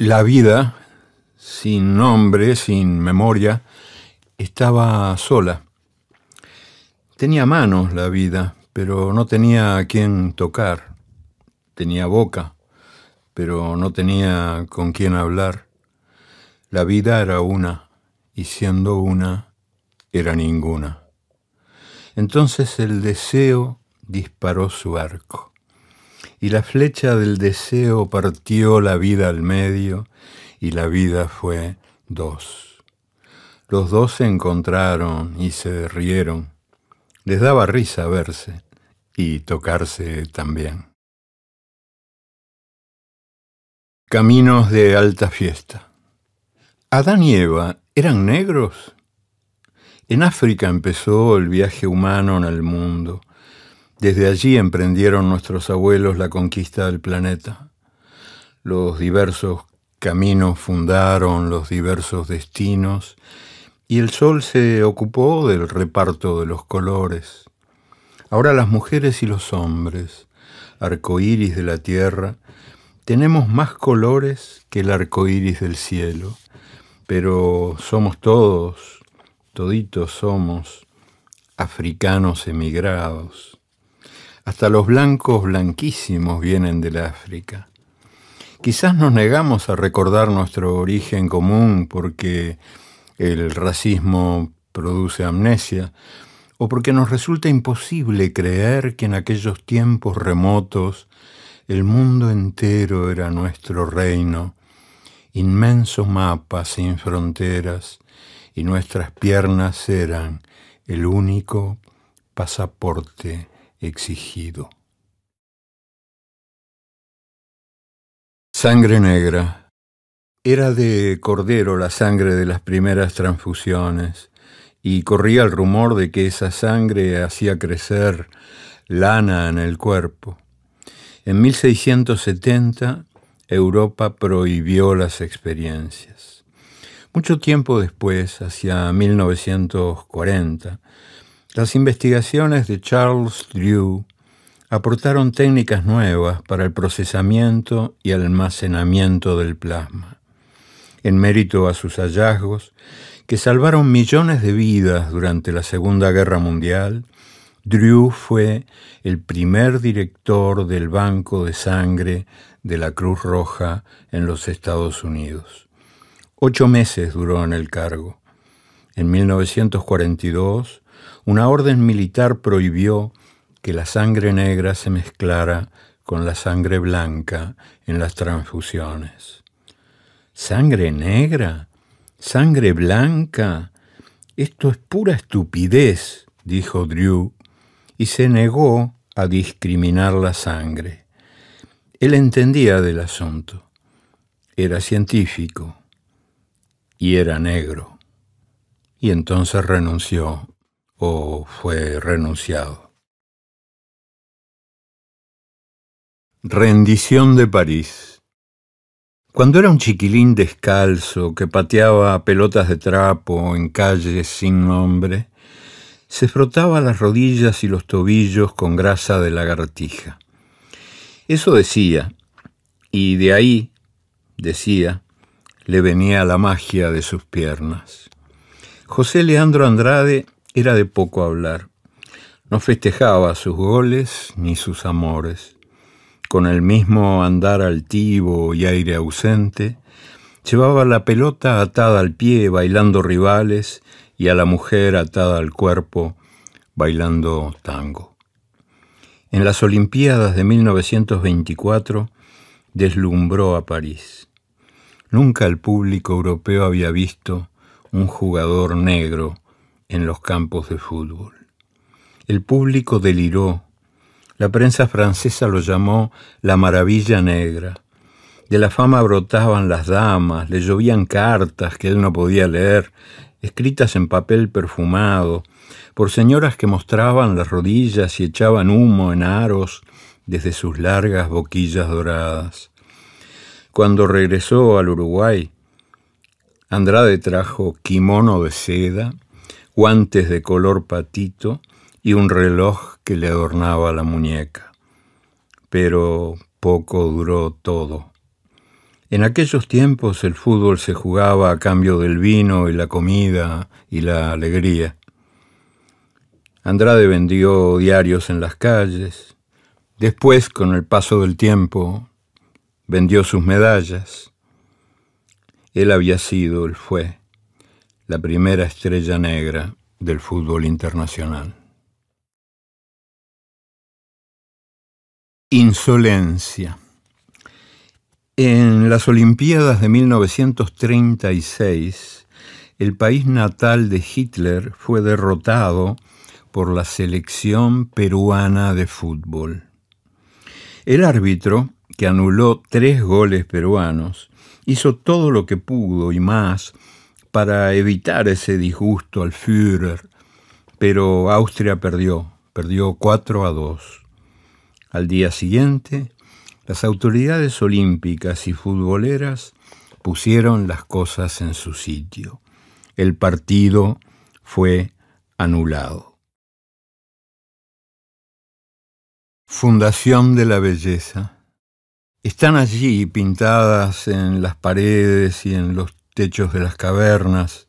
La vida, sin nombre, sin memoria, estaba sola. Tenía manos la vida, pero no tenía a quién tocar. Tenía boca, pero no tenía con quién hablar. La vida era una, y siendo una, era ninguna. Entonces el deseo disparó su arco y la flecha del deseo partió la vida al medio, y la vida fue dos. Los dos se encontraron y se rieron. Les daba risa verse y tocarse también. Caminos de alta fiesta. Adán y Eva eran negros. En África empezó el viaje humano en el mundo. Desde allí emprendieron nuestros abuelos la conquista del planeta. Los diversos caminos fundaron los diversos destinos y el sol se ocupó del reparto de los colores. Ahora las mujeres y los hombres, arcoíris de la tierra, tenemos más colores que el arcoíris del cielo, pero somos todos, toditos somos, africanos emigrados. Hasta los blancos blanquísimos vienen del África. Quizás nos negamos a recordar nuestro origen común porque el racismo produce amnesia, o porque nos resulta imposible creer que en aquellos tiempos remotos el mundo entero era nuestro reino, inmensos mapas sin fronteras, y nuestras piernas eran el único pasaporte exigido. Sangre negra. Era de cordero la sangre de las primeras transfusiones, y corría el rumor de que esa sangre hacía crecer lana en el cuerpo. En 1670 Europa prohibió las experiencias. Mucho tiempo después, hacia 1940, las investigaciones de Charles Drew aportaron técnicas nuevas para el procesamiento y almacenamiento del plasma. En mérito a sus hallazgos, que salvaron millones de vidas durante la Segunda Guerra Mundial, Drew fue el primer director del Banco de Sangre de la Cruz Roja en los Estados Unidos. Ocho meses duró en el cargo. En 1942 una orden militar prohibió que la sangre negra se mezclara con la sangre blanca en las transfusiones. ¿Sangre negra? ¿Sangre blanca? Esto es pura estupidez, dijo Drew, y se negó a discriminar la sangre. Él entendía del asunto. Era científico y era negro. Y entonces renunció o fue renunciado. Rendición de París. Cuando era un chiquilín descalzo que pateaba pelotas de trapo en calles sin nombre, se frotaba las rodillas y los tobillos con grasa de lagartija. Eso decía, y de ahí, decía, le venía la magia de sus piernas. José Leandro Andrade era de poco hablar. No festejaba sus goles ni sus amores. Con el mismo andar altivo y aire ausente, llevaba la pelota atada al pie bailando rivales y a la mujer atada al cuerpo bailando tango. En las Olimpiadas de 1924 deslumbró a París. Nunca el público europeo había visto un jugador negro en los campos de fútbol. El público deliró. La prensa francesa lo llamó la maravilla negra. De la fama brotaban las damas, le llovían cartas que él no podía leer, escritas en papel perfumado, por señoras que mostraban las rodillas y echaban humo en aros desde sus largas boquillas doradas. Cuando regresó al Uruguay, Andrade trajo kimono de seda, guantes de color patito y un reloj que le adornaba la muñeca. Pero poco duró todo. En aquellos tiempos el fútbol se jugaba a cambio del vino y la comida y la alegría. Andrade vendió diarios en las calles. Después, con el paso del tiempo, vendió sus medallas. Él había sido, el fue, la primera estrella negra del fútbol internacional. Insolencia. En las Olimpiadas de 1936, el país natal de Hitler fue derrotado por la selección peruana de fútbol. El árbitro, que anuló tres goles peruanos, hizo todo lo que pudo y más para evitar ese disgusto al Führer, pero Austria perdió, perdió 4 a 2. Al día siguiente, las autoridades olímpicas y futboleras pusieron las cosas en su sitio. El partido fue anulado. Fundación de la Belleza. Están allí pintadas en las paredes y en los techos de las cavernas,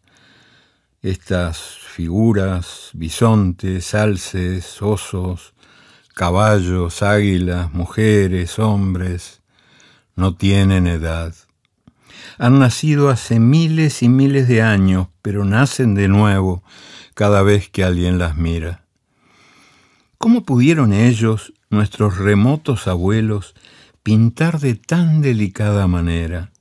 estas figuras, bisontes, alces, osos, caballos, águilas, mujeres, hombres, no tienen edad. Han nacido hace miles y miles de años, pero nacen de nuevo cada vez que alguien las mira. ¿Cómo pudieron ellos, nuestros remotos abuelos, pintar de tan delicada manera?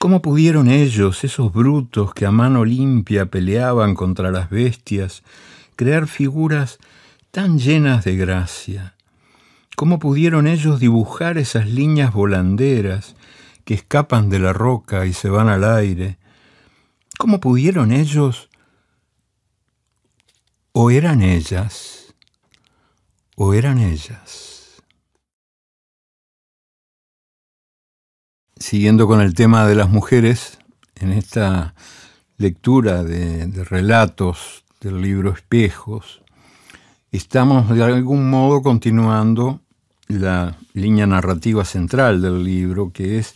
¿Cómo pudieron ellos, esos brutos que a mano limpia peleaban contra las bestias, crear figuras tan llenas de gracia? ¿Cómo pudieron ellos dibujar esas líneas volanderas que escapan de la roca y se van al aire? ¿Cómo pudieron ellos o eran ellas o eran ellas? siguiendo con el tema de las mujeres, en esta lectura de, relatos del libro Espejos, estamos de algún modo continuando la línea narrativa central del libro, que es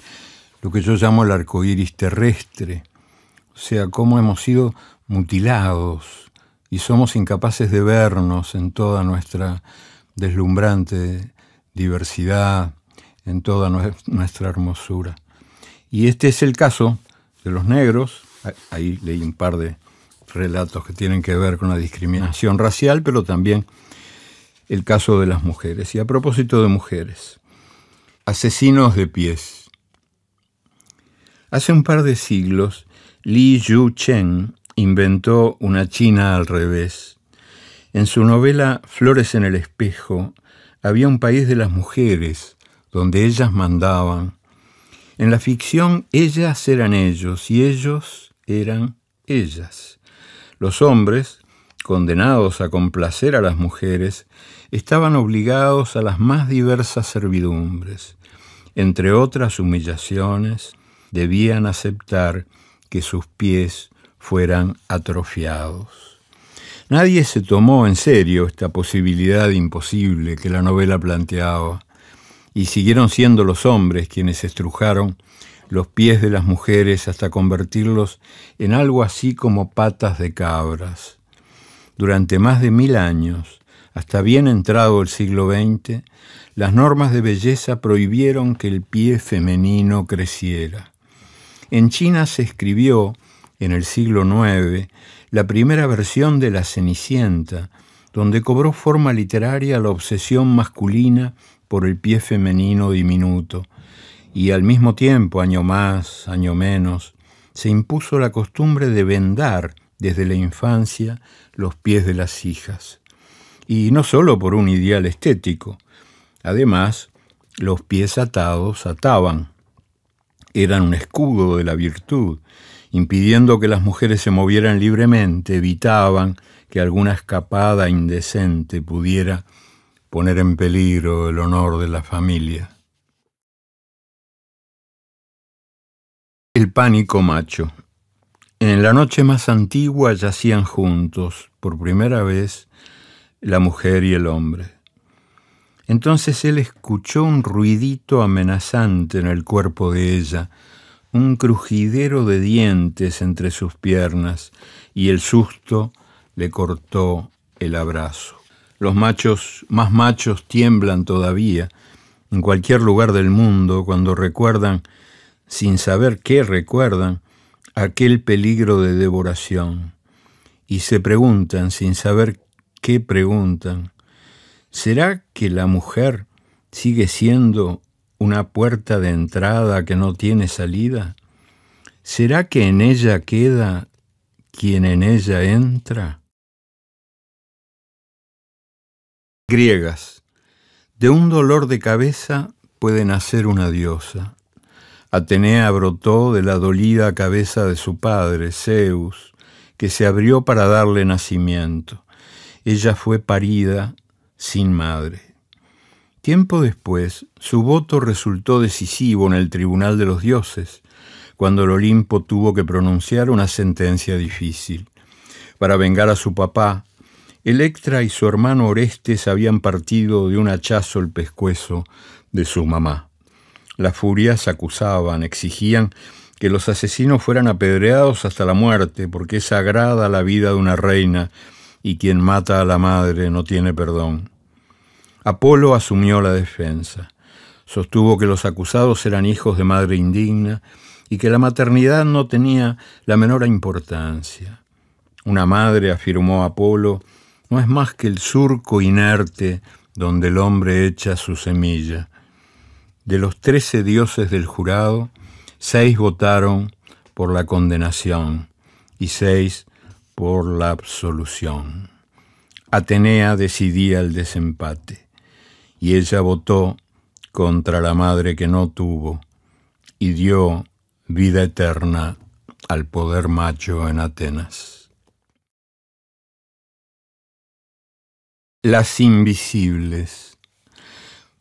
lo que yo llamo el arco iris terrestre, o sea, cómo hemos sido mutilados y somos incapaces de vernos en toda nuestra deslumbrante diversidad, en toda nuestra hermosura. Y este es el caso de los negros, ahí leí un par de relatos que tienen que ver con la discriminación racial, pero también el caso de las mujeres. Y a propósito de mujeres, asesinos de pies. Hace un par de siglos, Li Yu Chen inventó una China al revés. En su novela Flores en el espejo, había un país de las mujeres donde ellas mandaban. En la ficción ellas eran ellos y ellos eran ellas. Los hombres, condenados a complacer a las mujeres, estaban obligados a las más diversas servidumbres. Entre otras humillaciones, debían aceptar que sus pies fueran atrofiados. Nadie se tomó en serio esta posibilidad imposible que la novela planteaba y siguieron siendo los hombres quienes estrujaron los pies de las mujeres hasta convertirlos en algo así como patas de cabras. Durante más de mil años, hasta bien entrado el siglo XX, las normas de belleza prohibieron que el pie femenino creciera. En China se escribió, en el siglo IX, la primera versión de La Cenicienta, donde cobró forma literaria la obsesión masculina por el pie femenino diminuto, y al mismo tiempo, año más, año menos, se impuso la costumbre de vendar desde la infancia los pies de las hijas. Y no solo por un ideal estético, además, los pies atados ataban, eran un escudo de la virtud, impidiendo que las mujeres se movieran libremente, evitaban que alguna escapada indecente pudiera poner en peligro el honor de la familia. El pánico macho. En la noche más antigua yacían juntos, por primera vez, la mujer y el hombre. Entonces él escuchó un ruidito amenazante en el cuerpo de ella, un crujidero de dientes entre sus piernas, y el susto le cortó el abrazo. Los machos más machos tiemblan todavía en cualquier lugar del mundo cuando recuerdan, sin saber qué recuerdan, aquel peligro de devoración. Y se preguntan, sin saber qué preguntan, ¿será que la mujer sigue siendo una puerta de entrada que no tiene salida? ¿Será que en ella queda quien en ella entra? griegas. De un dolor de cabeza puede nacer una diosa. Atenea brotó de la dolida cabeza de su padre, Zeus, que se abrió para darle nacimiento. Ella fue parida sin madre. Tiempo después, su voto resultó decisivo en el Tribunal de los Dioses, cuando el Olimpo tuvo que pronunciar una sentencia difícil. Para vengar a su papá, Electra y su hermano Orestes habían partido de un hachazo el pescuezo de su mamá. Las furias acusaban, exigían que los asesinos fueran apedreados hasta la muerte, porque es sagrada la vida de una reina, y quien mata a la madre no tiene perdón. Apolo asumió la defensa. Sostuvo que los acusados eran hijos de madre indigna y que la maternidad no tenía la menor importancia. Una madre, afirmó Apolo, no es más que el surco inerte donde el hombre echa su semilla. De los trece dioses del jurado, seis votaron por la condenación y seis por la absolución. Atenea decidía el desempate y ella votó contra la madre que no tuvo y dio vida eterna al poder macho en Atenas. Las invisibles.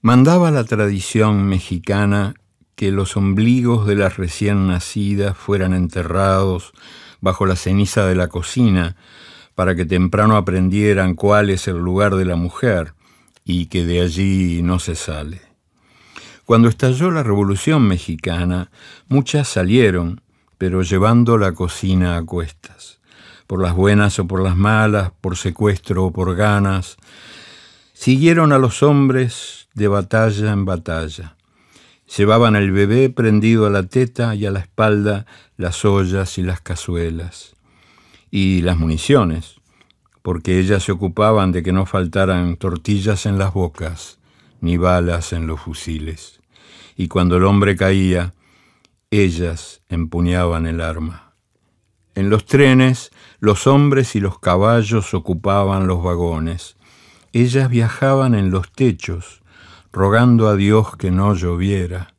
Mandaba la tradición mexicana que los ombligos de las recién nacidas fueran enterrados bajo la ceniza de la cocina para que temprano aprendieran cuál es el lugar de la mujer y que de allí no se sale. Cuando estalló la Revolución mexicana, muchas salieron, pero llevando la cocina a cuestas por las buenas o por las malas, por secuestro o por ganas, siguieron a los hombres de batalla en batalla. Llevaban al bebé prendido a la teta y a la espalda las ollas y las cazuelas y las municiones, porque ellas se ocupaban de que no faltaran tortillas en las bocas ni balas en los fusiles. Y cuando el hombre caía, ellas empuñaban el arma. En los trenes los hombres y los caballos ocupaban los vagones. Ellas viajaban en los techos, rogando a Dios que no lloviera.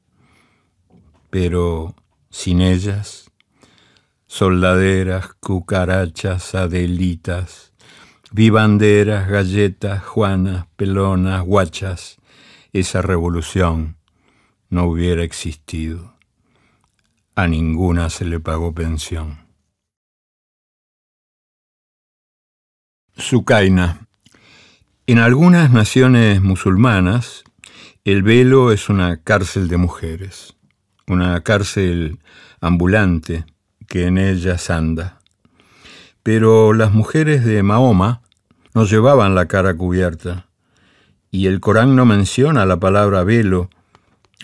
Pero sin ellas, soldaderas, cucarachas, adelitas, vivanderas, galletas, juanas, pelonas, guachas, esa revolución no hubiera existido. A ninguna se le pagó pensión. Sukaina. En algunas naciones musulmanas, el velo es una cárcel de mujeres, una cárcel ambulante que en ellas anda. Pero las mujeres de Mahoma no llevaban la cara cubierta, y el Corán no menciona la palabra velo,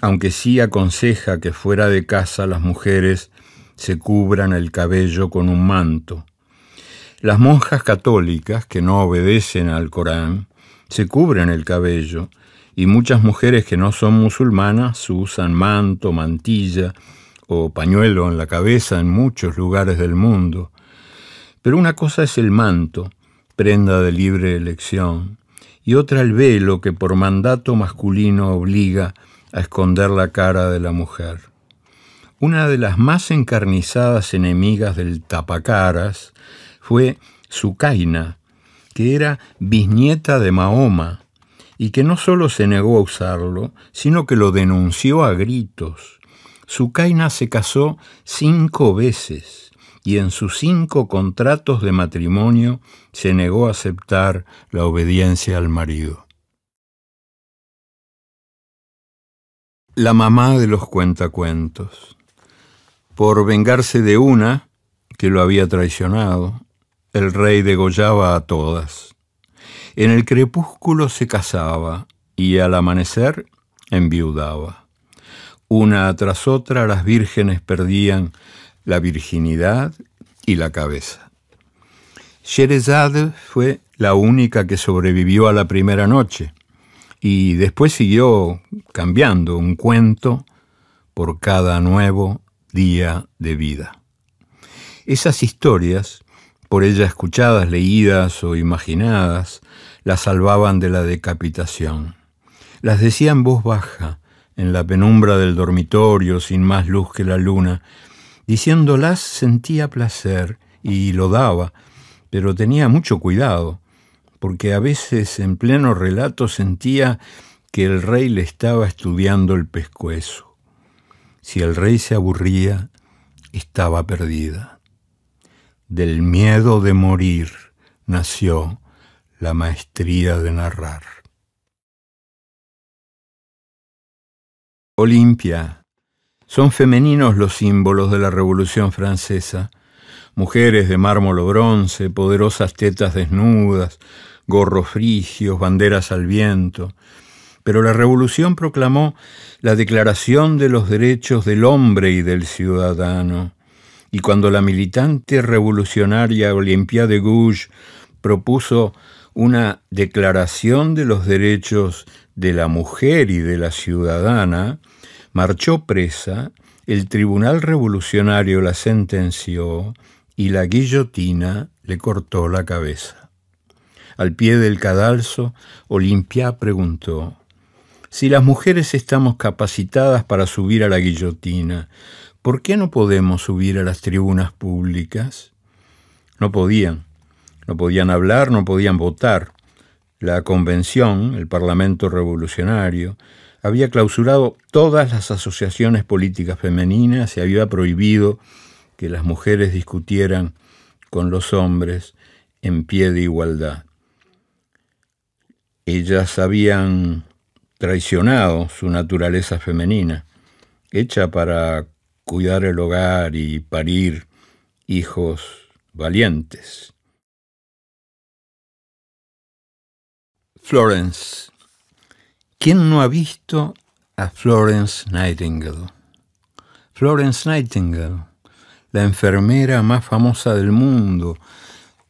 aunque sí aconseja que fuera de casa las mujeres se cubran el cabello con un manto, las monjas católicas, que no obedecen al Corán, se cubren el cabello, y muchas mujeres que no son musulmanas usan manto, mantilla o pañuelo en la cabeza en muchos lugares del mundo. Pero una cosa es el manto, prenda de libre elección, y otra el velo que por mandato masculino obliga a esconder la cara de la mujer. Una de las más encarnizadas enemigas del tapacaras fue Sucaina, que era bisnieta de Mahoma y que no solo se negó a usarlo, sino que lo denunció a gritos. Sucaina se casó cinco veces y en sus cinco contratos de matrimonio se negó a aceptar la obediencia al marido. La mamá de los cuentacuentos. Por vengarse de una que lo había traicionado, el rey degollaba a todas. En el crepúsculo se casaba y al amanecer enviudaba. Una tras otra las vírgenes perdían la virginidad y la cabeza. Sherezade fue la única que sobrevivió a la primera noche y después siguió cambiando un cuento por cada nuevo día de vida. Esas historias por ella escuchadas, leídas o imaginadas, las salvaban de la decapitación. Las decía en voz baja, en la penumbra del dormitorio, sin más luz que la luna. Diciéndolas sentía placer y lo daba, pero tenía mucho cuidado, porque a veces en pleno relato sentía que el rey le estaba estudiando el pescuezo. Si el rey se aburría, estaba perdida. Del miedo de morir nació la maestría de narrar. Olimpia. Son femeninos los símbolos de la Revolución Francesa. Mujeres de mármol o bronce, poderosas tetas desnudas, gorros frigios, banderas al viento. Pero la Revolución proclamó la Declaración de los Derechos del Hombre y del Ciudadano y cuando la militante revolucionaria Olimpia de Gouge propuso una declaración de los derechos de la mujer y de la ciudadana, marchó presa, el tribunal revolucionario la sentenció y la guillotina le cortó la cabeza. Al pie del cadalso, Olimpia preguntó, si las mujeres estamos capacitadas para subir a la guillotina, ¿por qué no podemos subir a las tribunas públicas? No podían, no podían hablar, no podían votar. La convención, el Parlamento Revolucionario, había clausurado todas las asociaciones políticas femeninas y había prohibido que las mujeres discutieran con los hombres en pie de igualdad. Ellas habían traicionado su naturaleza femenina, hecha para cuidar el hogar y parir hijos valientes. Florence. ¿Quién no ha visto a Florence Nightingale? Florence Nightingale, la enfermera más famosa del mundo,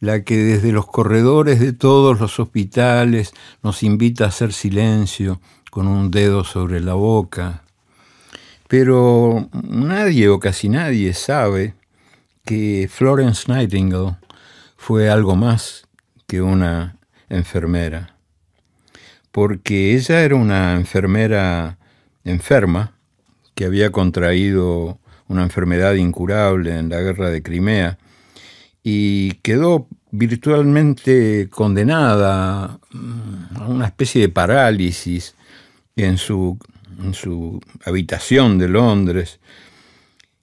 la que desde los corredores de todos los hospitales nos invita a hacer silencio con un dedo sobre la boca, pero nadie o casi nadie sabe que Florence Nightingale fue algo más que una enfermera, porque ella era una enfermera enferma que había contraído una enfermedad incurable en la guerra de Crimea y quedó virtualmente condenada a una especie de parálisis en su en su habitación de Londres,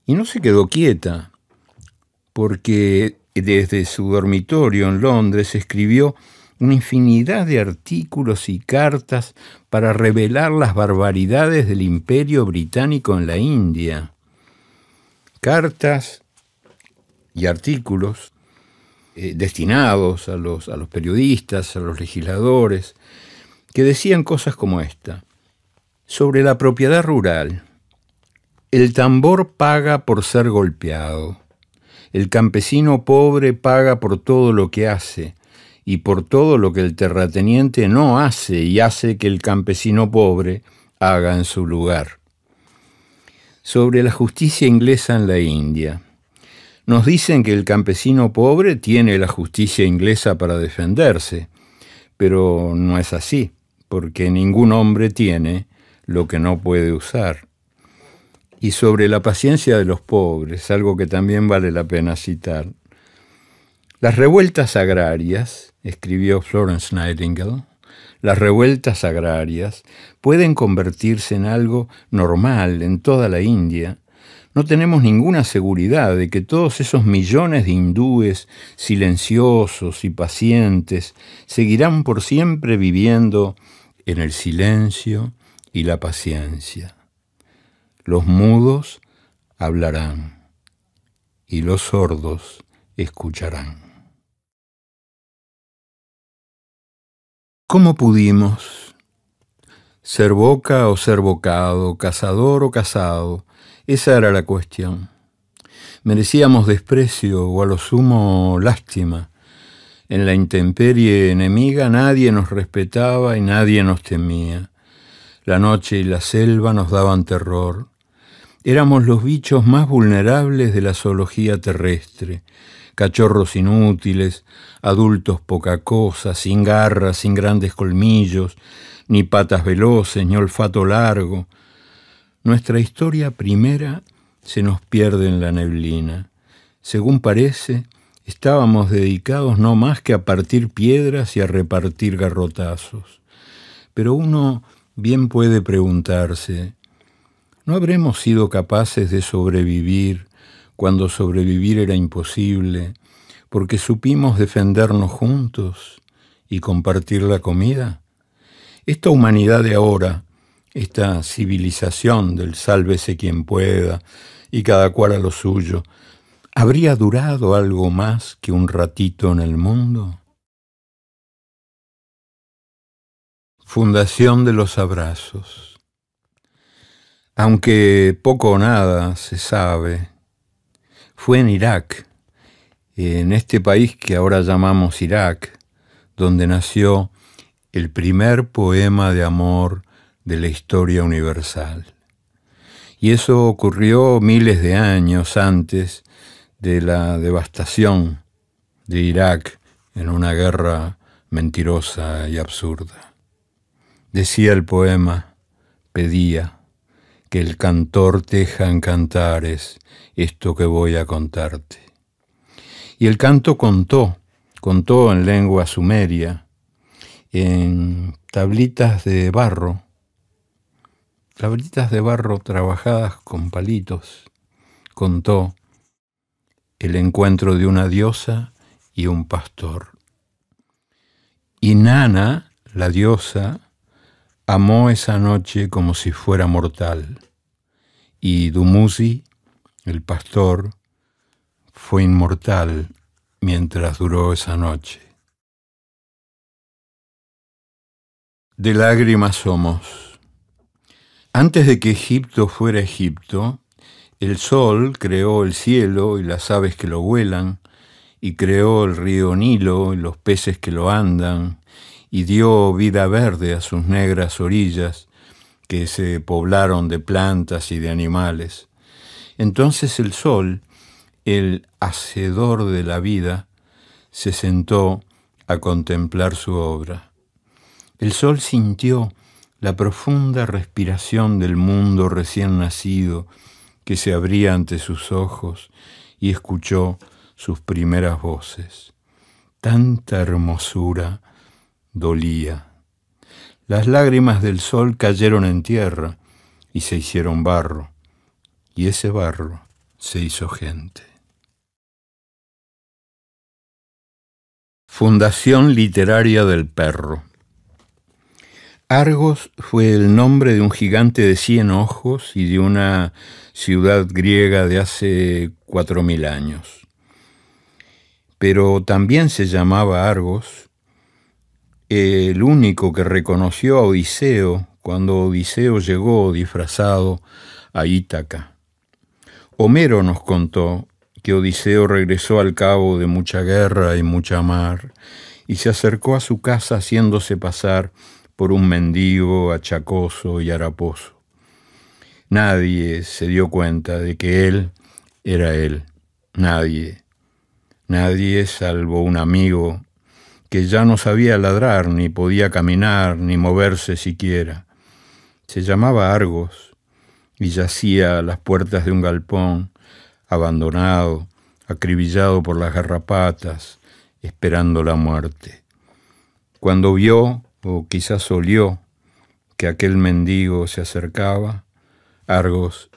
y no se quedó quieta, porque desde su dormitorio en Londres escribió una infinidad de artículos y cartas para revelar las barbaridades del imperio británico en la India. Cartas y artículos eh, destinados a los, a los periodistas, a los legisladores, que decían cosas como esta. Sobre la propiedad rural. El tambor paga por ser golpeado. El campesino pobre paga por todo lo que hace y por todo lo que el terrateniente no hace y hace que el campesino pobre haga en su lugar. Sobre la justicia inglesa en la India. Nos dicen que el campesino pobre tiene la justicia inglesa para defenderse, pero no es así, porque ningún hombre tiene lo que no puede usar. Y sobre la paciencia de los pobres, algo que también vale la pena citar. Las revueltas agrarias, escribió Florence Nightingale, las revueltas agrarias pueden convertirse en algo normal en toda la India. No tenemos ninguna seguridad de que todos esos millones de hindúes silenciosos y pacientes seguirán por siempre viviendo en el silencio y la paciencia. Los mudos hablarán y los sordos escucharán. ¿Cómo pudimos, ser boca o ser bocado, cazador o casado? Esa era la cuestión. Merecíamos desprecio o a lo sumo lástima. En la intemperie enemiga nadie nos respetaba y nadie nos temía. La noche y la selva nos daban terror. Éramos los bichos más vulnerables de la zoología terrestre, cachorros inútiles, adultos poca cosa, sin garras, sin grandes colmillos, ni patas veloces, ni olfato largo. Nuestra historia primera se nos pierde en la neblina. Según parece, estábamos dedicados no más que a partir piedras y a repartir garrotazos. Pero uno bien puede preguntarse, ¿no habremos sido capaces de sobrevivir cuando sobrevivir era imposible, porque supimos defendernos juntos y compartir la comida? Esta humanidad de ahora, esta civilización del sálvese quien pueda y cada cual a lo suyo, ¿habría durado algo más que un ratito en el mundo? Fundación de los Abrazos. Aunque poco o nada se sabe, fue en Irak, en este país que ahora llamamos Irak, donde nació el primer poema de amor de la historia universal. Y eso ocurrió miles de años antes de la devastación de Irak en una guerra mentirosa y absurda. Decía el poema, pedía que el cantor teja en cantares esto que voy a contarte. Y el canto contó, contó en lengua sumeria, en tablitas de barro, tablitas de barro trabajadas con palitos, contó el encuentro de una diosa y un pastor. Y Nana, la diosa, amó esa noche como si fuera mortal, y Dumuzi, el pastor, fue inmortal mientras duró esa noche. De lágrimas somos. Antes de que Egipto fuera Egipto, el sol creó el cielo y las aves que lo vuelan, y creó el río Nilo y los peces que lo andan, y dio vida verde a sus negras orillas que se poblaron de plantas y de animales. Entonces el sol, el hacedor de la vida, se sentó a contemplar su obra. El sol sintió la profunda respiración del mundo recién nacido que se abría ante sus ojos y escuchó sus primeras voces. Tanta hermosura dolía. Las lágrimas del sol cayeron en tierra y se hicieron barro, y ese barro se hizo gente. Fundación Literaria del Perro Argos fue el nombre de un gigante de cien ojos y de una ciudad griega de hace cuatro mil años. Pero también se llamaba Argos el único que reconoció a Odiseo cuando Odiseo llegó disfrazado a Ítaca. Homero nos contó que Odiseo regresó al cabo de mucha guerra y mucha mar, y se acercó a su casa haciéndose pasar por un mendigo achacoso y haraposo. Nadie se dio cuenta de que él era él, nadie, nadie salvo un amigo que ya no sabía ladrar, ni podía caminar, ni moverse siquiera. Se llamaba Argos y yacía a las puertas de un galpón, abandonado, acribillado por las garrapatas, esperando la muerte. Cuando vio, o quizás olió, que aquel mendigo se acercaba, Argos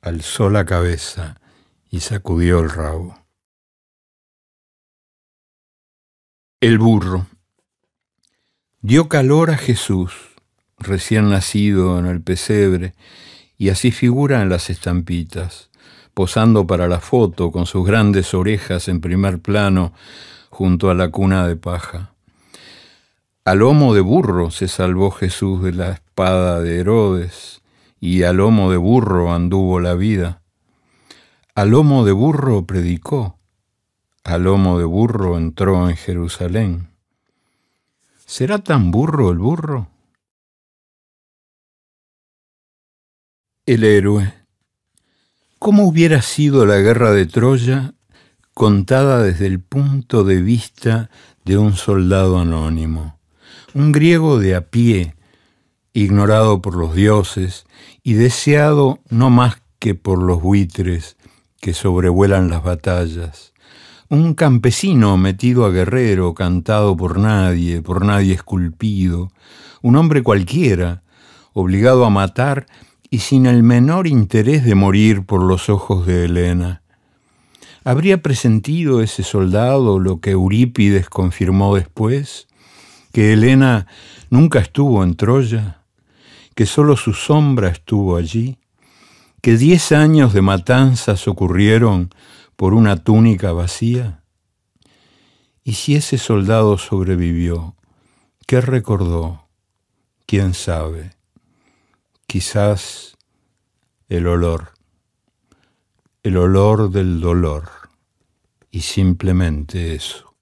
alzó la cabeza y sacudió el rabo. El burro. Dio calor a Jesús, recién nacido en el pesebre, y así figura en las estampitas, posando para la foto con sus grandes orejas en primer plano junto a la cuna de paja. Al lomo de burro se salvó Jesús de la espada de Herodes, y al lomo de burro anduvo la vida. Al lomo de burro predicó, al lomo de burro entró en Jerusalén. ¿Será tan burro el burro? El héroe. ¿Cómo hubiera sido la guerra de Troya contada desde el punto de vista de un soldado anónimo, un griego de a pie, ignorado por los dioses y deseado no más que por los buitres que sobrevuelan las batallas? un campesino metido a guerrero, cantado por nadie, por nadie esculpido, un hombre cualquiera, obligado a matar y sin el menor interés de morir por los ojos de Helena. ¿Habría presentido ese soldado lo que Eurípides confirmó después? ¿Que Helena nunca estuvo en Troya? ¿Que sólo su sombra estuvo allí? ¿Que diez años de matanzas ocurrieron por una túnica vacía? ¿Y si ese soldado sobrevivió? ¿Qué recordó? ¿Quién sabe? Quizás el olor, el olor del dolor, y simplemente eso.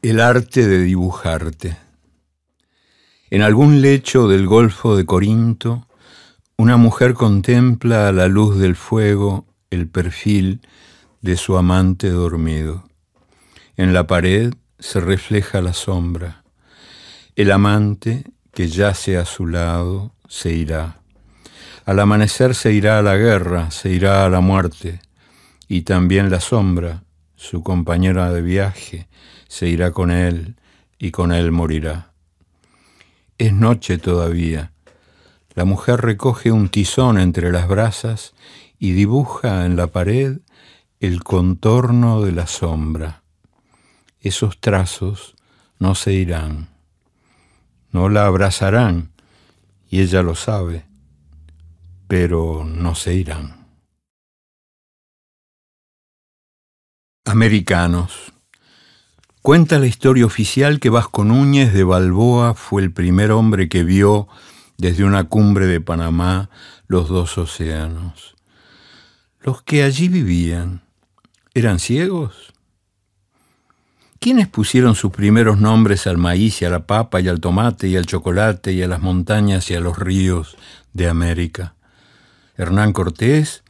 El arte de dibujarte. En algún lecho del Golfo de Corinto, una mujer contempla a la luz del fuego el perfil de su amante dormido. En la pared se refleja la sombra. El amante que yace a su lado se irá. Al amanecer se irá a la guerra, se irá a la muerte, y también la sombra, su compañera de viaje, se irá con él y con él morirá. Es noche todavía, la mujer recoge un tizón entre las brasas y dibuja en la pared el contorno de la sombra. Esos trazos no se irán, no la abrazarán, y ella lo sabe, pero no se irán. Americanos. Cuenta la historia oficial que Vasco Núñez de Balboa fue el primer hombre que vio desde una cumbre de Panamá los dos océanos. Los que allí vivían eran ciegos. ¿Quiénes pusieron sus primeros nombres al maíz y a la papa y al tomate y al chocolate y a las montañas y a los ríos de América? ¿Hernán Cortés?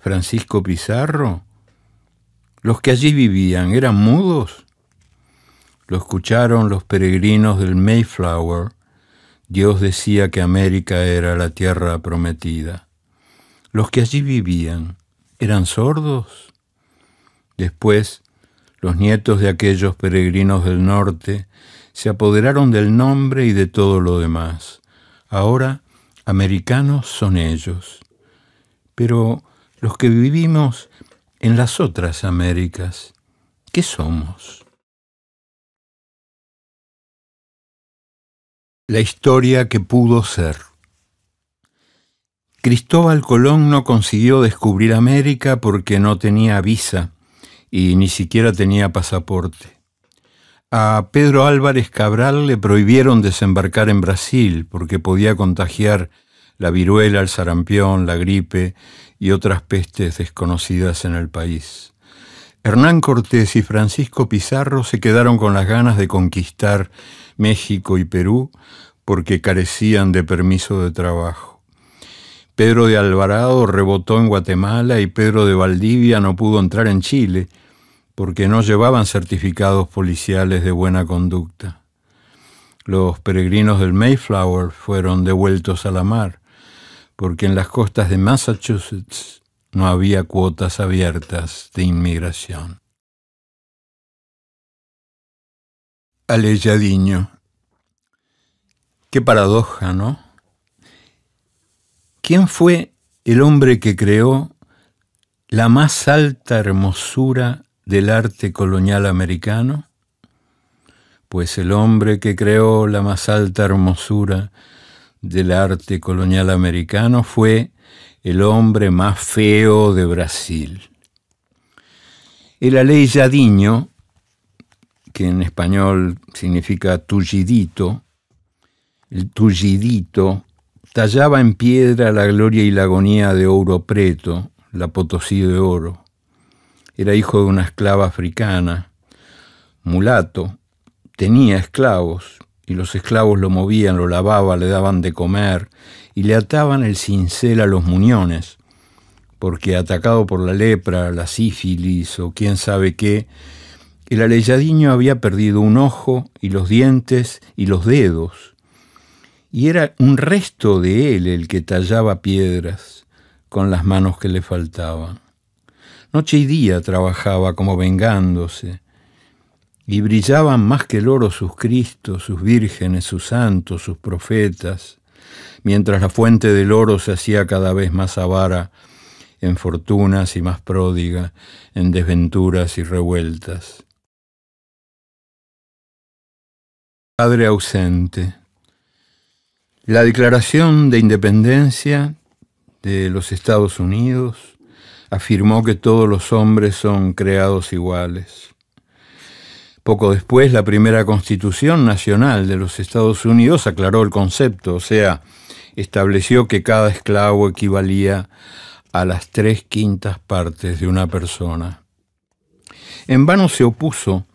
¿Francisco Pizarro? ¿Los que allí vivían eran mudos? Lo escucharon los peregrinos del Mayflower Dios decía que América era la tierra prometida. Los que allí vivían eran sordos. Después, los nietos de aquellos peregrinos del norte se apoderaron del nombre y de todo lo demás. Ahora, americanos son ellos. Pero los que vivimos en las otras Américas, ¿qué somos? La historia que pudo ser. Cristóbal Colón no consiguió descubrir América porque no tenía visa y ni siquiera tenía pasaporte. A Pedro Álvarez Cabral le prohibieron desembarcar en Brasil porque podía contagiar la viruela, el sarampión, la gripe y otras pestes desconocidas en el país. Hernán Cortés y Francisco Pizarro se quedaron con las ganas de conquistar México y Perú porque carecían de permiso de trabajo. Pedro de Alvarado rebotó en Guatemala y Pedro de Valdivia no pudo entrar en Chile porque no llevaban certificados policiales de buena conducta. Los peregrinos del Mayflower fueron devueltos a la mar porque en las costas de Massachusetts no había cuotas abiertas de inmigración. Alejadiño. Qué paradoja, ¿no? ¿Quién fue el hombre que creó la más alta hermosura del arte colonial americano? Pues el hombre que creó la más alta hermosura del arte colonial americano fue el hombre más feo de Brasil. El Aleijadinho que en español significa tullidito, el tullidito tallaba en piedra la gloria y la agonía de oro Preto, la Potosí de Oro. Era hijo de una esclava africana, mulato, tenía esclavos, y los esclavos lo movían, lo lavaban, le daban de comer, y le ataban el cincel a los muñones, porque atacado por la lepra, la sífilis o quién sabe qué, el aleyadiño había perdido un ojo y los dientes y los dedos, y era un resto de él el que tallaba piedras con las manos que le faltaban. Noche y día trabajaba como vengándose, y brillaban más que el oro sus cristos, sus vírgenes, sus santos, sus profetas, mientras la fuente del oro se hacía cada vez más avara en fortunas y más pródiga en desventuras y revueltas. Padre ausente. La Declaración de Independencia de los Estados Unidos afirmó que todos los hombres son creados iguales. Poco después, la primera Constitución Nacional de los Estados Unidos aclaró el concepto, o sea, estableció que cada esclavo equivalía a las tres quintas partes de una persona. En vano se opuso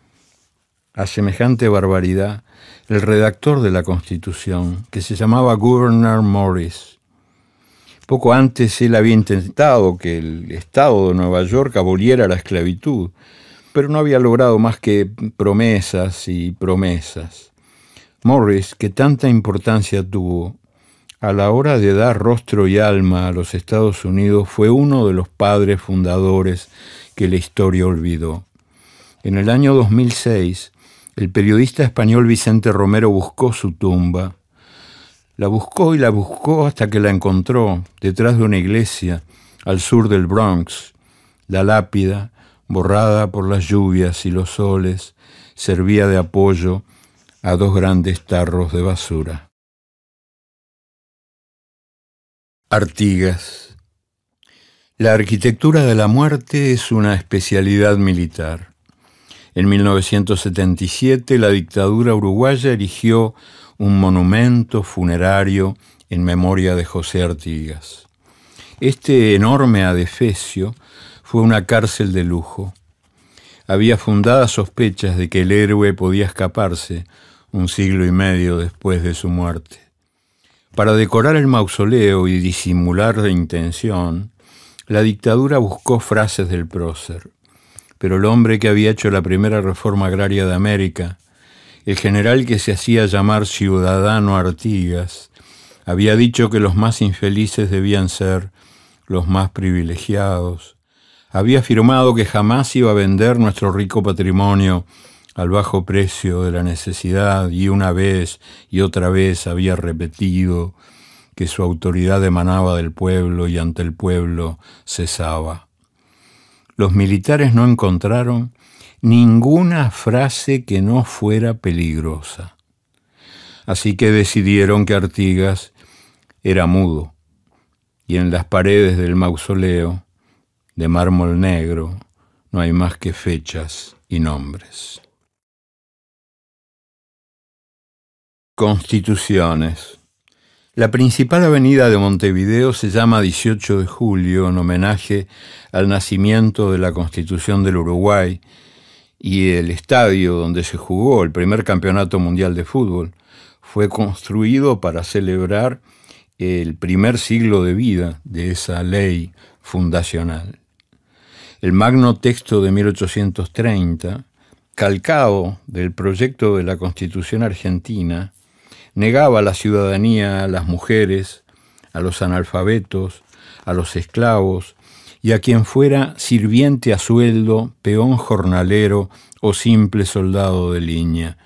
a semejante barbaridad el redactor de la Constitución, que se llamaba Governor Morris. Poco antes él había intentado que el Estado de Nueva York aboliera la esclavitud, pero no había logrado más que promesas y promesas. Morris, que tanta importancia tuvo, a la hora de dar rostro y alma a los Estados Unidos, fue uno de los padres fundadores que la historia olvidó. En el año 2006, el periodista español Vicente Romero buscó su tumba. La buscó y la buscó hasta que la encontró detrás de una iglesia al sur del Bronx. La lápida, borrada por las lluvias y los soles, servía de apoyo a dos grandes tarros de basura. Artigas. La arquitectura de la muerte es una especialidad militar. En 1977 la dictadura uruguaya erigió un monumento funerario en memoria de José Artigas. Este enorme adefesio fue una cárcel de lujo. Había fundadas sospechas de que el héroe podía escaparse un siglo y medio después de su muerte. Para decorar el mausoleo y disimular la intención, la dictadura buscó frases del prócer pero el hombre que había hecho la primera reforma agraria de América, el general que se hacía llamar Ciudadano Artigas, había dicho que los más infelices debían ser los más privilegiados, había afirmado que jamás iba a vender nuestro rico patrimonio al bajo precio de la necesidad y una vez y otra vez había repetido que su autoridad emanaba del pueblo y ante el pueblo cesaba los militares no encontraron ninguna frase que no fuera peligrosa. Así que decidieron que Artigas era mudo, y en las paredes del mausoleo, de mármol negro, no hay más que fechas y nombres. Constituciones la principal avenida de Montevideo se llama 18 de julio en homenaje al nacimiento de la Constitución del Uruguay y el estadio donde se jugó el primer campeonato mundial de fútbol fue construido para celebrar el primer siglo de vida de esa ley fundacional. El magno texto de 1830, calcado del proyecto de la Constitución argentina, negaba la ciudadanía, a las mujeres, a los analfabetos, a los esclavos y a quien fuera sirviente a sueldo, peón jornalero o simple soldado de línea.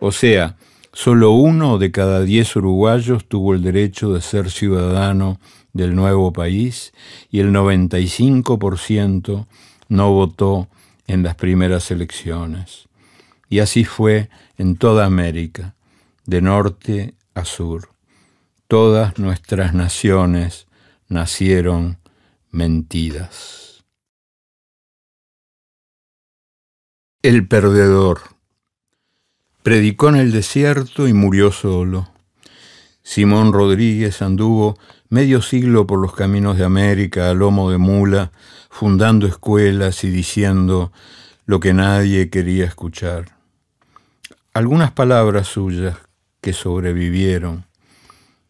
O sea, solo uno de cada diez uruguayos tuvo el derecho de ser ciudadano del nuevo país y el 95% no votó en las primeras elecciones. Y así fue en toda América de norte a sur. Todas nuestras naciones nacieron mentidas. El perdedor. Predicó en el desierto y murió solo. Simón Rodríguez anduvo medio siglo por los caminos de América a lomo de mula, fundando escuelas y diciendo lo que nadie quería escuchar. Algunas palabras suyas que sobrevivieron,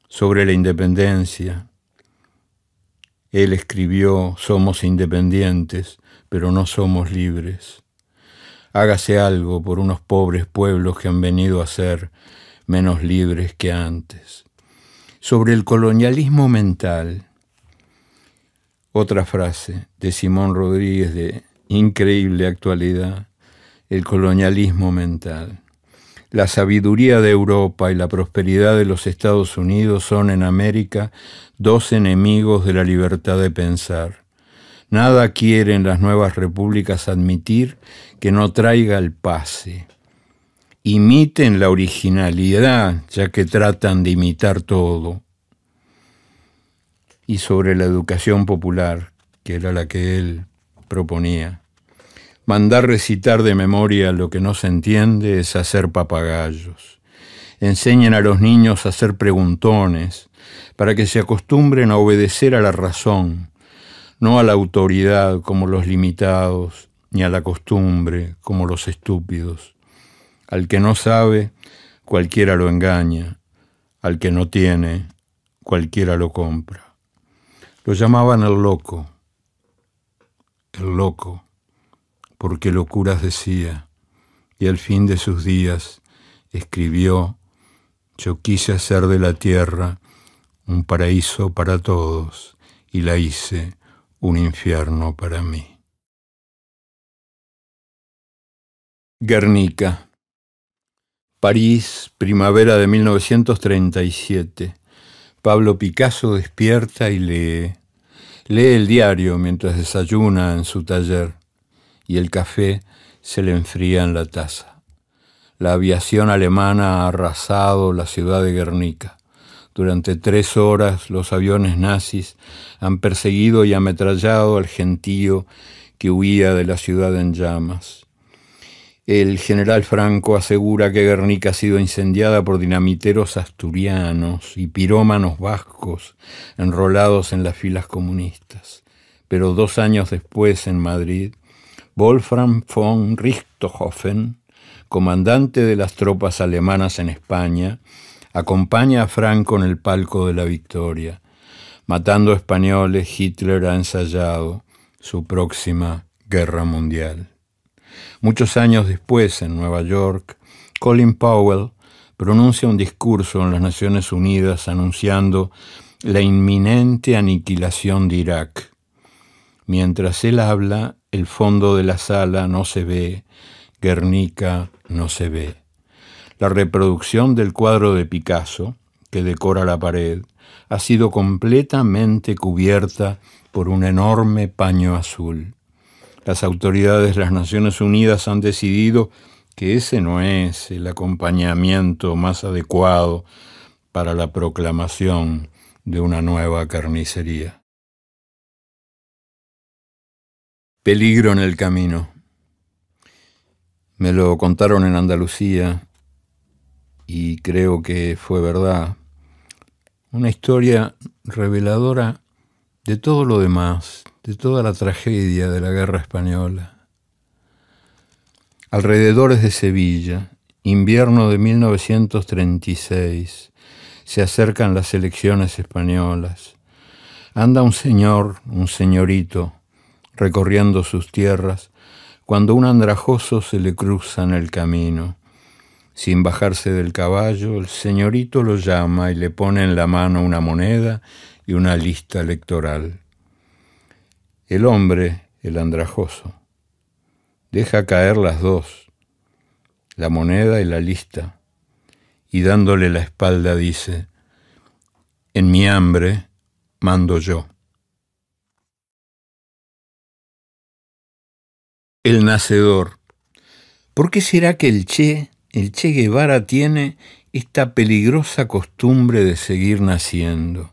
sobre la independencia. Él escribió, somos independientes, pero no somos libres. Hágase algo por unos pobres pueblos que han venido a ser menos libres que antes. Sobre el colonialismo mental. Otra frase de Simón Rodríguez de increíble actualidad, el colonialismo mental. La sabiduría de Europa y la prosperidad de los Estados Unidos son en América dos enemigos de la libertad de pensar. Nada quieren las nuevas repúblicas admitir que no traiga el pase. Imiten la originalidad, ya que tratan de imitar todo. Y sobre la educación popular, que era la que él proponía. Mandar recitar de memoria lo que no se entiende es hacer papagayos. Enseñen a los niños a ser preguntones, para que se acostumbren a obedecer a la razón, no a la autoridad como los limitados, ni a la costumbre como los estúpidos. Al que no sabe, cualquiera lo engaña, al que no tiene, cualquiera lo compra. Lo llamaban el loco, el loco porque locuras decía, y al fin de sus días escribió, yo quise hacer de la tierra un paraíso para todos, y la hice un infierno para mí. Guernica París, primavera de 1937. Pablo Picasso despierta y lee. Lee el diario mientras desayuna en su taller y el café se le enfría en la taza. La aviación alemana ha arrasado la ciudad de Guernica. Durante tres horas los aviones nazis han perseguido y ametrallado al gentío que huía de la ciudad en llamas. El general Franco asegura que Guernica ha sido incendiada por dinamiteros asturianos y pirómanos vascos enrolados en las filas comunistas. Pero dos años después, en Madrid, Wolfram von Richthofen, comandante de las tropas alemanas en España, acompaña a Franco en el palco de la victoria. Matando españoles, Hitler ha ensayado su próxima guerra mundial. Muchos años después, en Nueva York, Colin Powell pronuncia un discurso en las Naciones Unidas anunciando la inminente aniquilación de Irak. Mientras él habla, el fondo de la sala no se ve, Guernica no se ve. La reproducción del cuadro de Picasso, que decora la pared, ha sido completamente cubierta por un enorme paño azul. Las autoridades de las Naciones Unidas han decidido que ese no es el acompañamiento más adecuado para la proclamación de una nueva carnicería. peligro en el camino. Me lo contaron en Andalucía y creo que fue verdad. Una historia reveladora de todo lo demás, de toda la tragedia de la guerra española. Alrededores de Sevilla, invierno de 1936, se acercan las elecciones españolas. Anda un señor, un señorito, recorriendo sus tierras, cuando un andrajoso se le cruza en el camino. Sin bajarse del caballo, el señorito lo llama y le pone en la mano una moneda y una lista electoral. El hombre, el andrajoso, deja caer las dos, la moneda y la lista, y dándole la espalda dice, en mi hambre mando yo. El Nacedor. ¿Por qué será que el Che, el Che Guevara tiene esta peligrosa costumbre de seguir naciendo?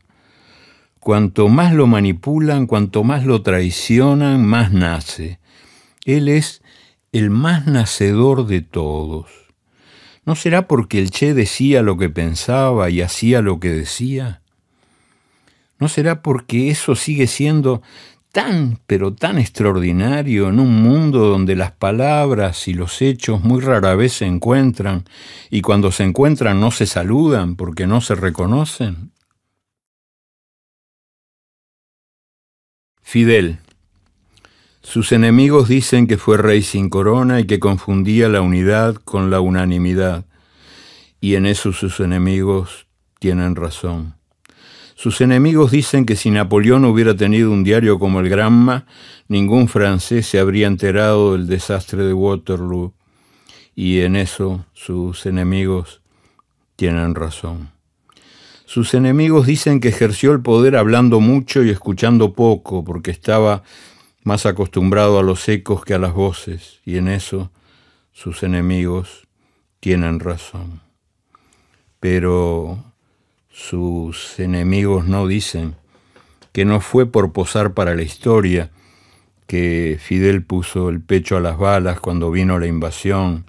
Cuanto más lo manipulan, cuanto más lo traicionan, más nace. Él es el más nacedor de todos. ¿No será porque el Che decía lo que pensaba y hacía lo que decía? ¿No será porque eso sigue siendo tan, pero tan extraordinario en un mundo donde las palabras y los hechos muy rara vez se encuentran y cuando se encuentran no se saludan porque no se reconocen? Fidel. Sus enemigos dicen que fue rey sin corona y que confundía la unidad con la unanimidad. Y en eso sus enemigos tienen razón. Sus enemigos dicen que si Napoleón hubiera tenido un diario como el Granma, ningún francés se habría enterado del desastre de Waterloo. Y en eso sus enemigos tienen razón. Sus enemigos dicen que ejerció el poder hablando mucho y escuchando poco, porque estaba más acostumbrado a los ecos que a las voces, y en eso sus enemigos tienen razón. Pero sus enemigos no dicen que no fue por posar para la historia que Fidel puso el pecho a las balas cuando vino la invasión,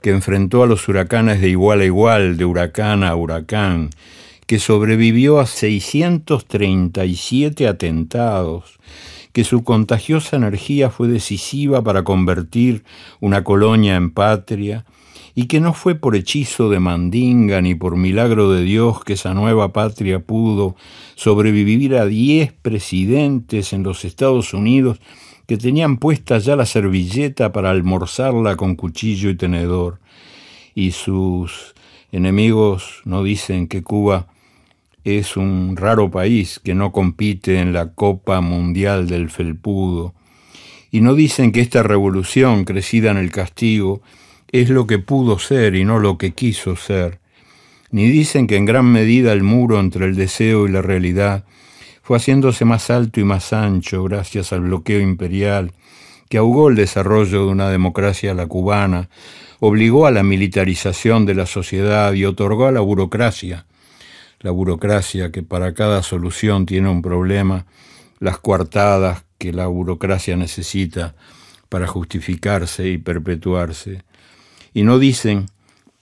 que enfrentó a los huracanes de igual a igual, de huracán a huracán, que sobrevivió a 637 atentados, que su contagiosa energía fue decisiva para convertir una colonia en patria, y que no fue por hechizo de mandinga ni por milagro de Dios que esa nueva patria pudo sobrevivir a diez presidentes en los Estados Unidos que tenían puesta ya la servilleta para almorzarla con cuchillo y tenedor. Y sus enemigos no dicen que Cuba es un raro país que no compite en la Copa Mundial del Felpudo. Y no dicen que esta revolución, crecida en el castigo, es lo que pudo ser y no lo que quiso ser, ni dicen que en gran medida el muro entre el deseo y la realidad fue haciéndose más alto y más ancho gracias al bloqueo imperial que ahogó el desarrollo de una democracia a la cubana, obligó a la militarización de la sociedad y otorgó a la burocracia, la burocracia que para cada solución tiene un problema, las coartadas que la burocracia necesita para justificarse y perpetuarse y no dicen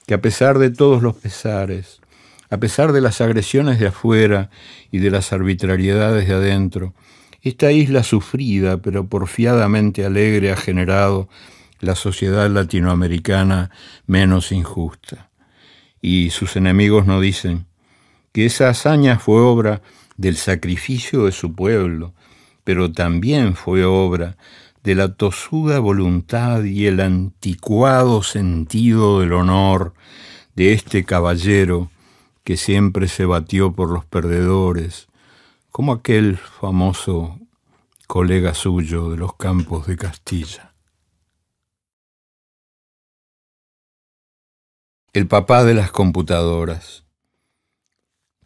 que a pesar de todos los pesares, a pesar de las agresiones de afuera y de las arbitrariedades de adentro, esta isla sufrida pero porfiadamente alegre ha generado la sociedad latinoamericana menos injusta. Y sus enemigos no dicen que esa hazaña fue obra del sacrificio de su pueblo, pero también fue obra de la tosuda voluntad y el anticuado sentido del honor de este caballero que siempre se batió por los perdedores, como aquel famoso colega suyo de los campos de Castilla. El papá de las computadoras.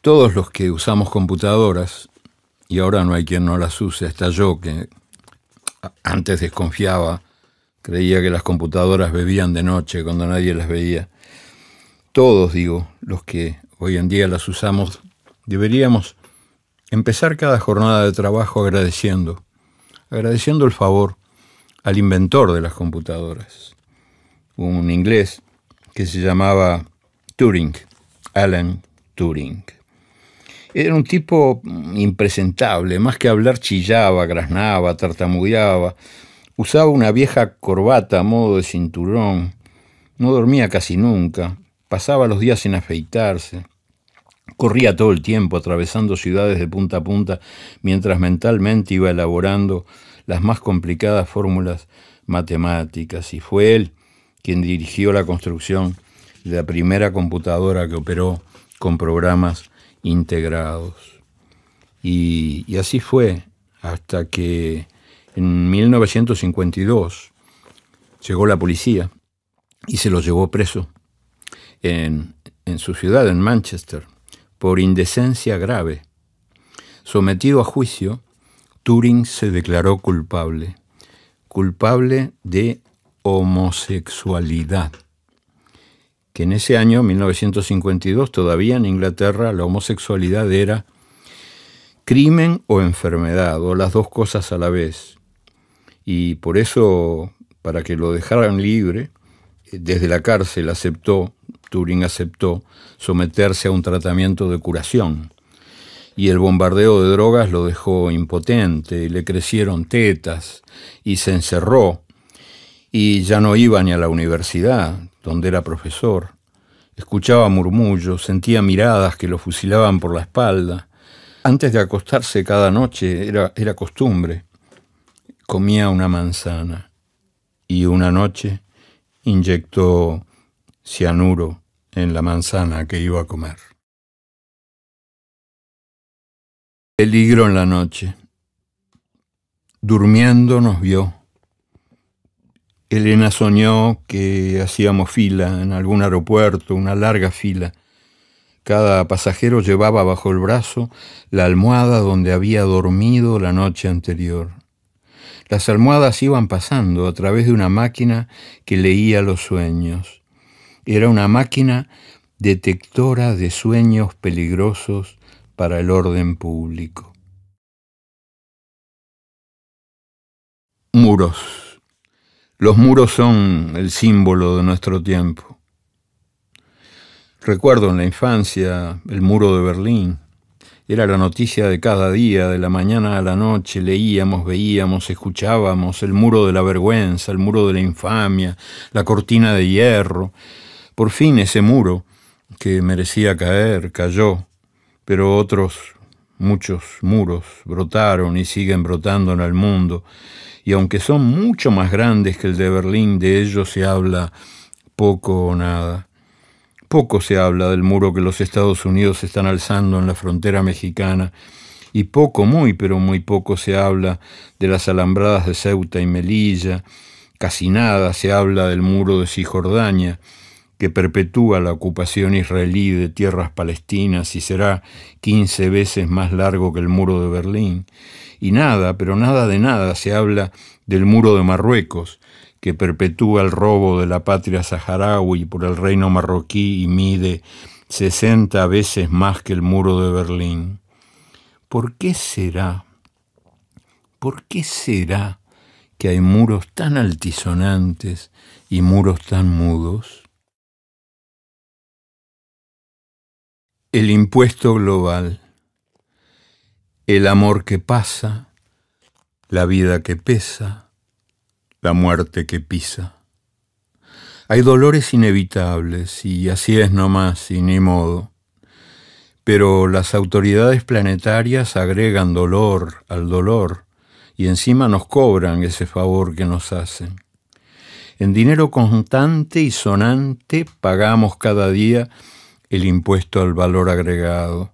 Todos los que usamos computadoras, y ahora no hay quien no las use, hasta yo que antes desconfiaba, creía que las computadoras bebían de noche cuando nadie las veía. Todos, digo, los que hoy en día las usamos, deberíamos empezar cada jornada de trabajo agradeciendo, agradeciendo el favor al inventor de las computadoras, un inglés que se llamaba Turing, Alan Turing. Era un tipo mm, impresentable, más que hablar chillaba, grasnaba, tartamudeaba, usaba una vieja corbata a modo de cinturón, no dormía casi nunca, pasaba los días sin afeitarse, corría todo el tiempo atravesando ciudades de punta a punta mientras mentalmente iba elaborando las más complicadas fórmulas matemáticas y fue él quien dirigió la construcción de la primera computadora que operó con programas integrados. Y, así fue hasta que en 1952 llegó la policía y se lo llevó preso en, en su ciudad, en Manchester, por indecencia grave. Sometido a juicio, Turing se declaró culpable, culpable de homosexualidad que en ese año, 1952, todavía en Inglaterra la homosexualidad era crimen o enfermedad, o las dos cosas a la vez. Y por eso, para que lo dejaran libre, eh, desde la cárcel aceptó, Turing aceptó, someterse a un tratamiento de curación. Y el bombardeo de drogas lo dejó impotente, le crecieron tetas, y se encerró y ya no iba ni a la universidad, donde era profesor. Escuchaba murmullos, sentía miradas que lo fusilaban por la espalda. Antes de acostarse cada noche, era, era costumbre, comía una manzana y una noche inyectó cianuro en la manzana que iba a comer. Peligro en la noche. Durmiendo nos vio Elena soñó que hacíamos fila en algún aeropuerto, una larga fila. Cada pasajero llevaba bajo el brazo la almohada donde había dormido la noche anterior. Las almohadas iban pasando a través de una máquina que leía los sueños. Era una máquina detectora de sueños peligrosos para el orden público. Muros. Los muros son el símbolo de nuestro tiempo. Recuerdo en la infancia el muro de Berlín. Era la noticia de cada día, de la mañana a la noche, leíamos, veíamos, escuchábamos, el muro de la vergüenza, el muro de la infamia, la cortina de hierro. Por fin ese muro, que merecía caer, cayó, pero otros, muchos muros, brotaron y siguen brotando en el mundo y aunque son mucho más grandes que el de Berlín, de ellos se habla poco o nada. Poco se habla del muro que los Estados Unidos están alzando en la frontera mexicana y poco, muy, pero muy poco se habla de las alambradas de Ceuta y Melilla, casi nada se habla del muro de Cisjordania, que perpetúa la ocupación israelí de tierras palestinas y será 15 veces más largo que el muro de Berlín. Y nada, pero nada de nada se habla del muro de Marruecos, que perpetúa el robo de la patria saharaui por el reino marroquí y mide 60 veces más que el muro de Berlín. ¿Por qué será? ¿Por qué será que hay muros tan altisonantes y muros tan mudos? El impuesto global, el amor que pasa, la vida que pesa, la muerte que pisa. Hay dolores inevitables y así es nomás y ni modo. Pero las autoridades planetarias agregan dolor al dolor y encima nos cobran ese favor que nos hacen. En dinero constante y sonante pagamos cada día el impuesto al valor agregado,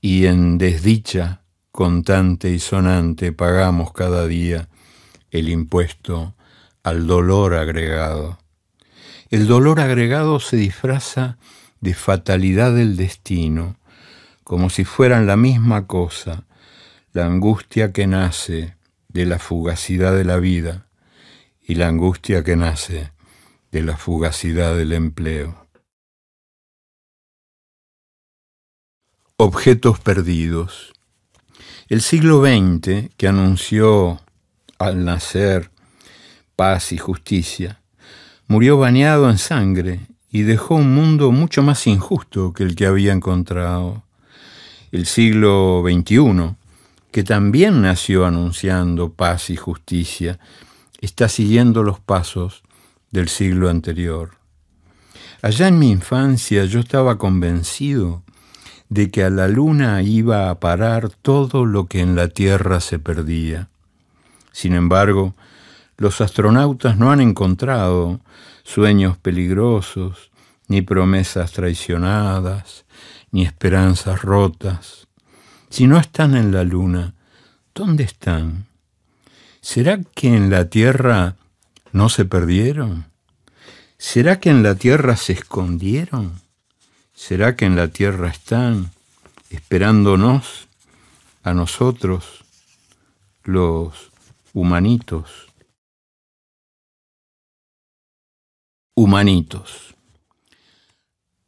y en desdicha contante y sonante pagamos cada día el impuesto al dolor agregado. El dolor agregado se disfraza de fatalidad del destino, como si fueran la misma cosa, la angustia que nace de la fugacidad de la vida y la angustia que nace de la fugacidad del empleo. Objetos perdidos. El siglo XX, que anunció al nacer paz y justicia, murió bañado en sangre y dejó un mundo mucho más injusto que el que había encontrado. El siglo XXI, que también nació anunciando paz y justicia, está siguiendo los pasos del siglo anterior. Allá en mi infancia yo estaba convencido de que a la luna iba a parar todo lo que en la Tierra se perdía. Sin embargo, los astronautas no han encontrado sueños peligrosos, ni promesas traicionadas, ni esperanzas rotas. Si no están en la luna, ¿dónde están? ¿Será que en la Tierra no se perdieron? ¿Será que en la Tierra se escondieron? ¿Será que en la tierra están esperándonos a nosotros, los humanitos? Humanitos.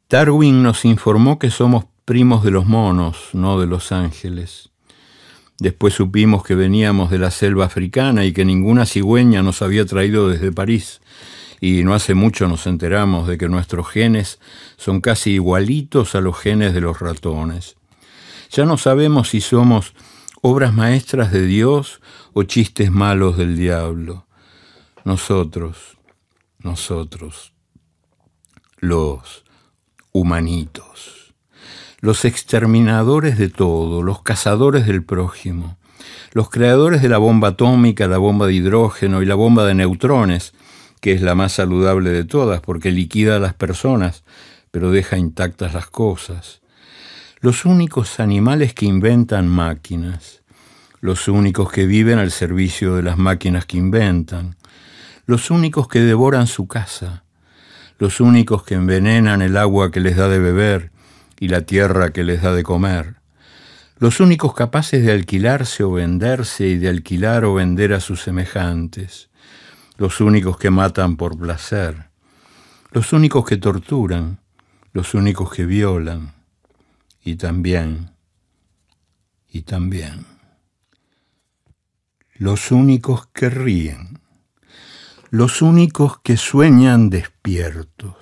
Darwin nos informó que somos primos de los monos, no de los ángeles. Después supimos que veníamos de la selva africana y que ninguna cigüeña nos había traído desde París y no hace mucho nos enteramos de que nuestros genes son casi igualitos a los genes de los ratones. Ya no sabemos si somos obras maestras de Dios o chistes malos del diablo. Nosotros, nosotros, los humanitos, los exterminadores de todo, los cazadores del prójimo, los creadores de la bomba atómica, la bomba de hidrógeno y la bomba de neutrones, que es la más saludable de todas porque liquida a las personas, pero deja intactas las cosas. Los únicos animales que inventan máquinas, los únicos que viven al servicio de las máquinas que inventan, los únicos que devoran su casa, los únicos que envenenan el agua que les da de beber y la tierra que les da de comer, los únicos capaces de alquilarse o venderse y de alquilar o vender a sus semejantes, los únicos que matan por placer, los únicos que torturan, los únicos que violan, y también, y también, los únicos que ríen, los únicos que sueñan despiertos,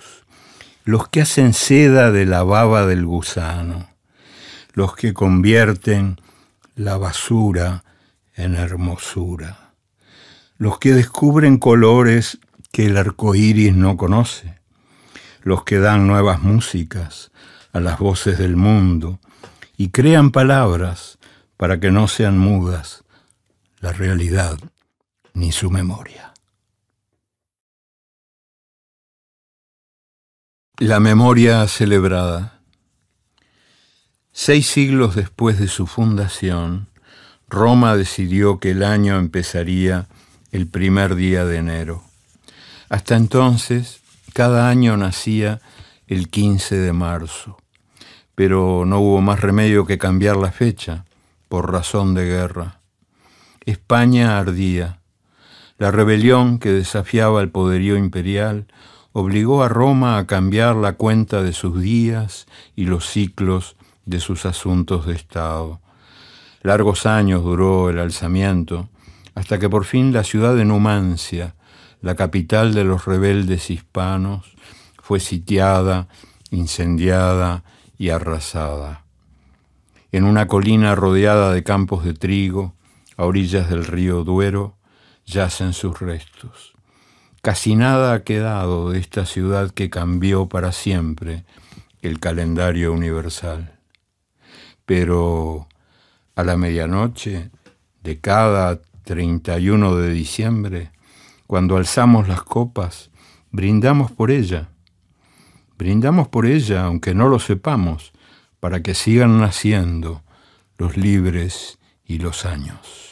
los que hacen seda de la baba del gusano, los que convierten la basura en hermosura los que descubren colores que el arco iris no conoce, los que dan nuevas músicas a las voces del mundo y crean palabras para que no sean mudas la realidad ni su memoria. La memoria celebrada. Seis siglos después de su fundación, Roma decidió que el año empezaría el primer día de enero. Hasta entonces, cada año nacía el 15 de marzo, pero no hubo más remedio que cambiar la fecha, por razón de guerra. España ardía. La rebelión que desafiaba el poderío imperial obligó a Roma a cambiar la cuenta de sus días y los ciclos de sus asuntos de Estado. Largos años duró el alzamiento, hasta que por fin la ciudad de Numancia, la capital de los rebeldes hispanos, fue sitiada, incendiada y arrasada. En una colina rodeada de campos de trigo, a orillas del río Duero, yacen sus restos. Casi nada ha quedado de esta ciudad que cambió para siempre el calendario universal. Pero a la medianoche de cada 31 de diciembre, cuando alzamos las copas, brindamos por ella. Brindamos por ella, aunque no lo sepamos, para que sigan naciendo los libres y los años.